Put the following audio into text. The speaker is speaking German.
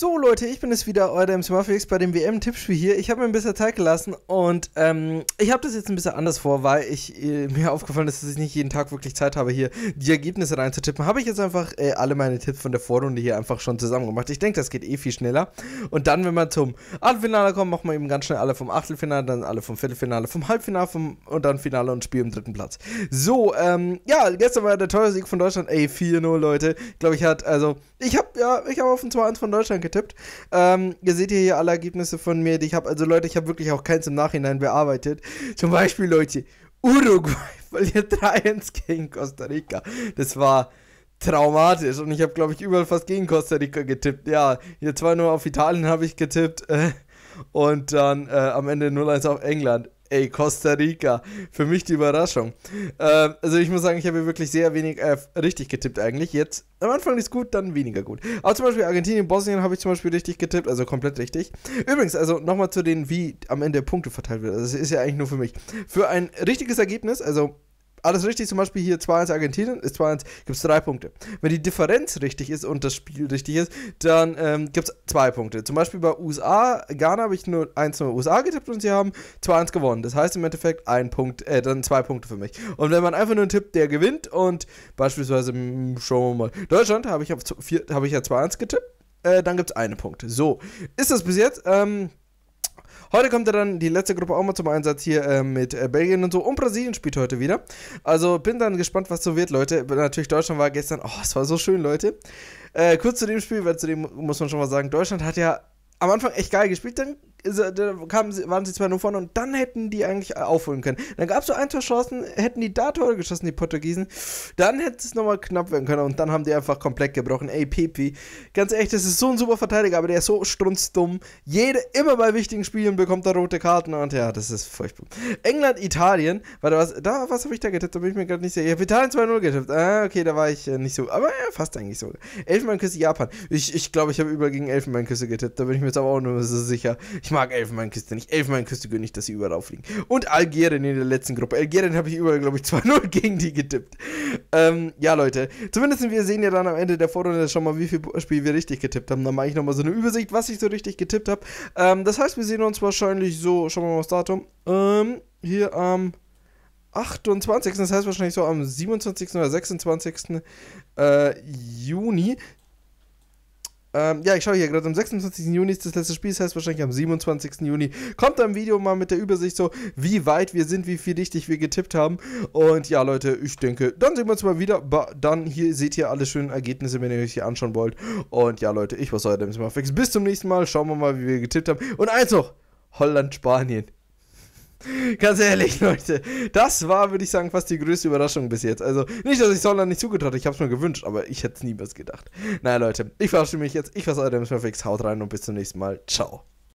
So Leute, ich bin es wieder, euer MC Murphys bei dem WM-Tippspiel hier. Ich habe mir ein bisschen Zeit gelassen und ähm, ich habe das jetzt ein bisschen anders vor, weil ich äh, mir aufgefallen ist, dass ich nicht jeden Tag wirklich Zeit habe, hier die Ergebnisse reinzutippen. Habe ich jetzt einfach äh, alle meine Tipps von der Vorrunde hier einfach schon zusammen gemacht. Ich denke, das geht eh viel schneller. Und dann, wenn man zum Achtelfinale kommt, machen wir eben ganz schnell alle vom Achtelfinale, dann alle vom Viertelfinale, vom Halbfinale vom, und dann Finale und Spiel im dritten Platz. So, ähm, ja, gestern war der teure Sieg von Deutschland. Ey, 4-0, Leute. Glaube ich hat, also, ich habe ja, ich habe auf den 2-1 von Deutschland getippt. Ähm, ihr seht hier alle Ergebnisse von mir, die ich habe. Also Leute, ich habe wirklich auch keins im Nachhinein bearbeitet. Zum Beispiel, Leute, Uruguay verliert 3-1 gegen Costa Rica. Das war traumatisch und ich habe, glaube ich, überall fast gegen Costa Rica getippt. Ja, hier zwar nur auf Italien habe ich getippt äh, und dann äh, am Ende 0-1 auf England. Ey, Costa Rica. Für mich die Überraschung. Äh, also ich muss sagen, ich habe wirklich sehr wenig äh, richtig getippt eigentlich. Jetzt am Anfang ist gut, dann weniger gut. Aber zum Beispiel Argentinien, Bosnien habe ich zum Beispiel richtig getippt, also komplett richtig. Übrigens, also nochmal zu den, wie am Ende Punkte verteilt wird. Also es ist ja eigentlich nur für mich. Für ein richtiges Ergebnis, also alles richtig, zum Beispiel hier 2-1 Argentinien, ist 2-1, gibt es drei Punkte. Wenn die Differenz richtig ist und das Spiel richtig ist, dann ähm, gibt es zwei Punkte. Zum Beispiel bei USA, Ghana habe ich nur 1-0 USA getippt und sie haben 2-1 gewonnen. Das heißt im Endeffekt ein Punkt, äh, dann zwei Punkte für mich. Und wenn man einfach nur tippt, der gewinnt und beispielsweise, mh, hm, schauen wir mal, Deutschland habe ich, hab ich ja 2-1 getippt, äh, dann gibt es einen Punkt. So, ist das bis jetzt, ähm, Heute kommt ja dann die letzte Gruppe auch mal zum Einsatz hier äh, mit äh, Belgien und so. Und Brasilien spielt heute wieder. Also bin dann gespannt, was so wird, Leute. Natürlich, Deutschland war gestern, oh, es war so schön, Leute. Äh, kurz zu dem Spiel, weil zu dem muss man schon mal sagen, Deutschland hat ja am Anfang echt geil gespielt, dann äh, da kamen sie, waren sie zwar nur vorne und dann hätten die eigentlich aufholen können. Dann gab es so ein zwei Chancen, hätten die da Tore geschossen, die Portugiesen, dann hätte es nochmal knapp werden können und dann haben die einfach komplett gebrochen. Ey, Pepi, ganz ehrlich, das ist so ein super Verteidiger, aber der ist so strunzdumm. Jede, immer bei wichtigen Spielen bekommt er rote Karten und ja, das ist furchtbar. England, Italien, warte, was, da, was habe ich da getippt? Da bin ich mir gerade nicht sicher. Ich habe Italien 2-0 getippt. Ah, okay, da war ich äh, nicht so, aber ja, fast eigentlich so. Elfenbeinküsse, Japan. Ich glaube, ich, glaub, ich habe über gegen Elfenbeinküsse getippt, da bin ich mir jetzt aber auch nur so sicher. Ich meine, mag Elfenbeinküste nicht. Elfenbeinküste gönne ich, dass sie überall auffliegen. Und Algerien in der letzten Gruppe. Algerien habe ich überall, glaube ich, 2-0 gegen die getippt. Ähm, ja, Leute. Zumindest wir sehen ja dann am Ende der Vorrunde schon mal, wie viel Spiel wir richtig getippt haben. Dann mache ich nochmal so eine Übersicht, was ich so richtig getippt habe. Ähm, das heißt, wir sehen uns wahrscheinlich so, schauen wir mal das Datum, ähm, hier am 28. Das heißt wahrscheinlich so am 27. oder 26. Äh, Juni ähm, ja, ich schaue hier gerade am 26. Juni ist das letzte Spiel, das heißt wahrscheinlich am 27. Juni kommt ein Video mal mit der Übersicht so, wie weit wir sind, wie viel richtig wir getippt haben. Und ja, Leute, ich denke, dann sehen wir uns mal wieder. Ba dann hier seht ihr alle schönen Ergebnisse, wenn ihr euch hier anschauen wollt. Und ja, Leute, ich war's heute im Smartfix. Bis zum nächsten Mal. Schauen wir mal, wie wir getippt haben. Und eins noch: Holland, Spanien. Ganz ehrlich, Leute, das war, würde ich sagen, fast die größte Überraschung bis jetzt. Also, nicht, dass ich Solan nicht zugetraut ich habe es mir gewünscht, aber ich hätte es niemals gedacht. Naja, Leute, ich verabschiede mich jetzt. Ich war's, Adams Perfects. Haut rein und bis zum nächsten Mal. Ciao.